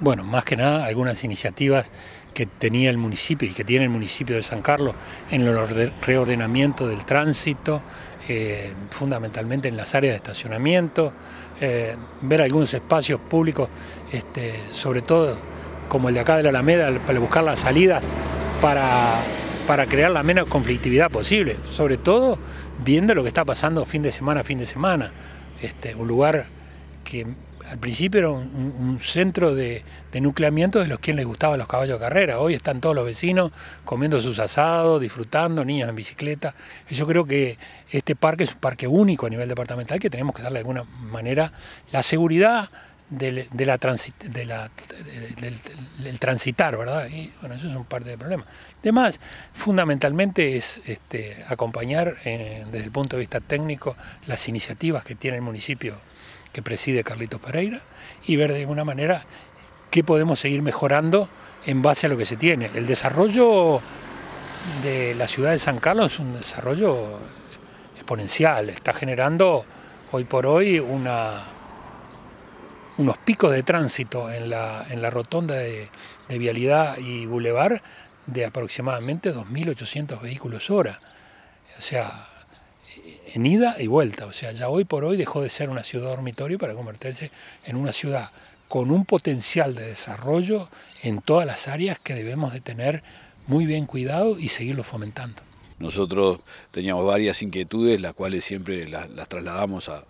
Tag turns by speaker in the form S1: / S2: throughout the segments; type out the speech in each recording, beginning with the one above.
S1: Bueno, más que nada algunas iniciativas que tenía el municipio y que tiene el municipio de San Carlos en el reordenamiento del tránsito, eh, fundamentalmente en las áreas de estacionamiento, eh, ver algunos espacios públicos, este, sobre todo como el de acá de la Alameda, para buscar las salidas para, crear la menos conflictividad posible, sobre todo viendo lo que está pasando fin de semana a fin de semana. Este, un lugar que al principio era un, centro de, nucleamiento de los que les gustaban los caballos de carrera. Hoy están todos los vecinos comiendo sus asados, disfrutando, niños en bicicleta. Yo creo que este parque es un parque único a nivel departamental que tenemos que darle de alguna manera la seguridad del, de la transitar, ¿verdad? Y bueno, eso es un parte del problema. Además, fundamentalmente es este, acompañar eh, desde el punto de vista técnico las iniciativas que tiene el municipio que preside Carlitos Pereira, y ver de alguna manera qué podemos seguir mejorando en base a lo que se tiene. El desarrollo de la ciudad de San Carlos es un desarrollo exponencial, está generando hoy por hoy una, unos picos de tránsito en la, en la rotonda de, de, vialidad y bulevar de aproximadamente 2.800 vehículos hora. O sea, en ida y vuelta. O sea, ya hoy por hoy dejó de ser una ciudad dormitorio para convertirse en una ciudad con un potencial de desarrollo en todas las áreas que debemos de tener muy bien cuidado y seguirlo fomentando.
S2: Nosotros teníamos varias inquietudes, las cuales siempre las, trasladamos a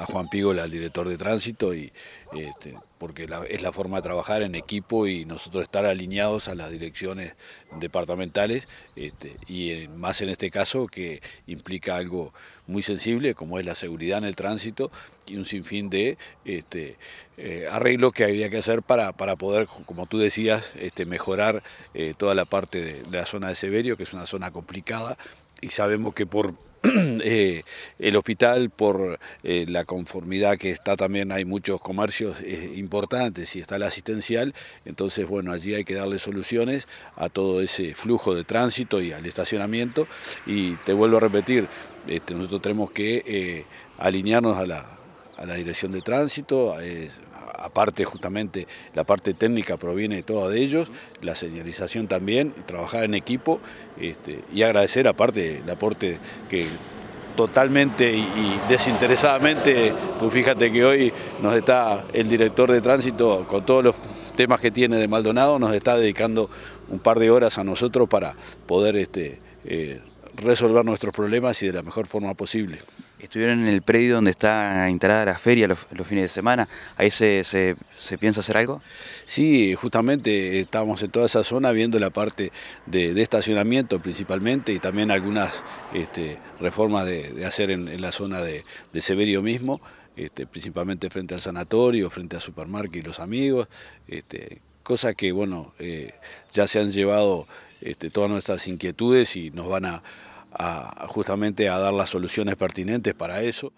S2: a Juan Pígola, al director de tránsito, y, este, porque es la forma de trabajar en equipo y nosotros estar alineados a las direcciones departamentales, este, y más en este caso que implica algo muy sensible como es la seguridad en el tránsito y un sinfín de este, eh, que había que hacer para, para poder, como tú decías, este, mejorar eh, toda la parte de la zona de Severio, que es una zona complicada, y sabemos que por Eh, el hospital por eh, la conformidad que está también, hay muchos comercios eh, importantes y está la asistencial, entonces bueno, allí hay que darle soluciones a todo ese flujo de tránsito y al estacionamiento y te vuelvo a repetir, este, nosotros tenemos que alinearnos a la, dirección de tránsito, aparte justamente la parte técnica proviene toda de ellos, la señalización también, trabajar en equipo este, y agradecer aparte el aporte que totalmente y, desinteresadamente, pues fíjate que hoy nos está el director de tránsito con todos los temas que tiene de Maldonado, nos está dedicando un par de horas a nosotros para poder este, eh, resolver nuestros problemas y de la mejor forma posible. Estuvieron en el predio donde está instalada la feria los, fines de semana, ¿ahí se, se, piensa hacer algo? Sí, justamente estamos en toda esa zona viendo la parte de, estacionamiento principalmente y también algunas este, reformas de, hacer en, la zona de, Severio mismo, este, principalmente frente al sanatorio, frente a Supermarket y los amigos, este, cosa que bueno, eh, ya se han llevado todas nuestras inquietudes y nos van a, a, justamente a dar las soluciones pertinentes para eso.